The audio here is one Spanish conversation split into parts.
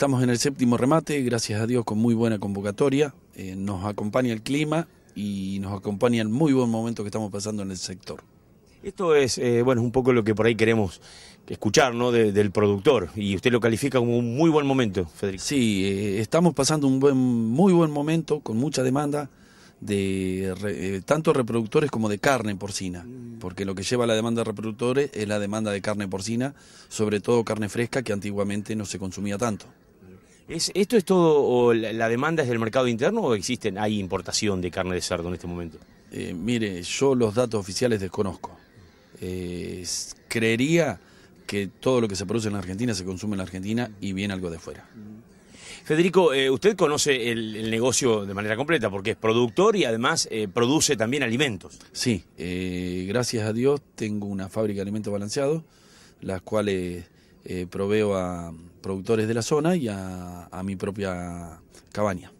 Estamos en el séptimo remate, gracias a Dios con muy buena convocatoria. Eh, nos acompaña el clima y nos acompaña el muy buen momento que estamos pasando en el sector. Esto es, eh, bueno, un poco lo que por ahí queremos escuchar, ¿no? del productor. Y usted lo califica como un muy buen momento, Federico. Sí, eh, estamos pasando un buen, muy buen momento con mucha demanda de eh, tanto reproductores como de carne porcina, porque lo que lleva la demanda de reproductores es la demanda de carne porcina, sobre todo carne fresca que antiguamente no se consumía tanto. ¿Esto es todo, o la, demanda es del mercado interno o existen, hay importación de carne de cerdo en este momento? Eh, mire, yo los datos oficiales desconozco. Eh, creería que todo lo que se produce en la Argentina se consume en la Argentina y viene algo de fuera. Federico, eh, usted conoce el, negocio de manera completa porque es productor y además produce también alimentos. Sí, gracias a Dios tengo una fábrica de alimentos balanceados, las cuales eh, proveo a productores de la zona y a, a mi propia cabaña.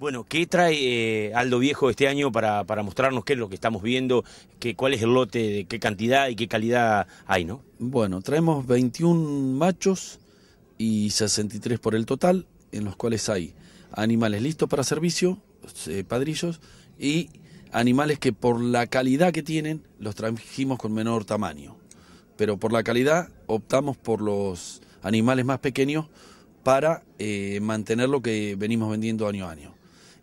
Bueno, ¿qué trae eh, Aldo Viejo este año para, para, mostrarnos qué es lo que estamos viendo, qué, cuál es el lote, de qué cantidad y qué calidad hay, no? Bueno, traemos 21 machos y 63 por el total, en los cuales hay animales listos para servicio, eh, padrillos, y animales que por la calidad que tienen los trajimos con menor tamaño pero por la calidad optamos por los animales más pequeños para eh, mantener lo que venimos vendiendo año a año.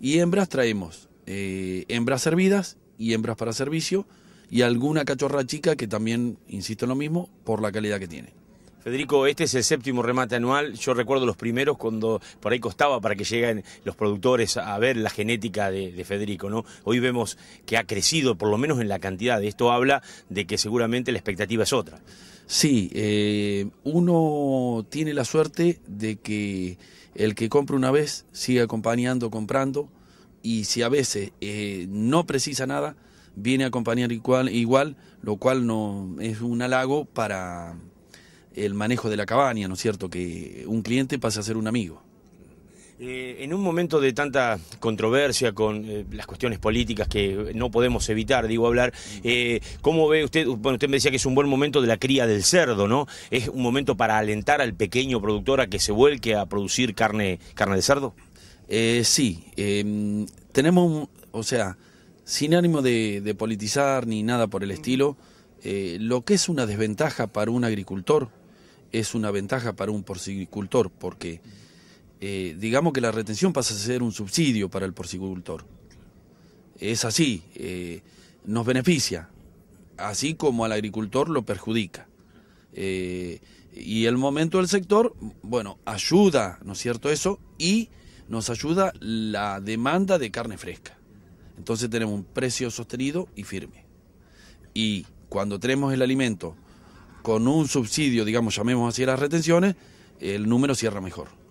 Y hembras traemos eh, hembras servidas y hembras para servicio y alguna cachorra chica que también, insisto en lo mismo, por la calidad que tiene. Federico, este es el séptimo remate anual. Yo recuerdo los primeros cuando por ahí costaba para que lleguen los productores a ver la genética de, Federico, ¿no? Hoy vemos que ha crecido, por lo menos en la cantidad. Esto habla de que seguramente la expectativa es otra. Sí, eh, uno tiene la suerte de que el que compra una vez sigue acompañando, comprando, y si a veces eh, no precisa nada, viene a acompañar igual, igual lo cual no, es un halago para, el manejo de la cabaña, ¿no es cierto? Que un cliente pase a ser un amigo. Eh, en un momento de tanta controversia con eh, las cuestiones políticas que no podemos evitar, digo, hablar, eh, ¿cómo ve usted? Bueno, usted me decía que es un buen momento de la cría del cerdo, ¿no? ¿Es un momento para alentar al pequeño productor a que se vuelque a producir carne, carne de cerdo? sí, em, tenemos, o sea, sin ánimo de, politizar ni nada por el estilo, lo que es una desventaja para un agricultor, es una ventaja para un porcicultor, porque eh, digamos que la retención pasa a ser un subsidio para el porcicultor. Es así, eh, nos beneficia, así como al agricultor lo perjudica. Eh, y el momento del sector, bueno, ayuda, ¿no es cierto eso? Y nos ayuda la demanda de carne fresca. Entonces tenemos un precio sostenido y firme. Y cuando tenemos el alimento con un subsidio, digamos, llamemos así las retenciones, el número cierra mejor.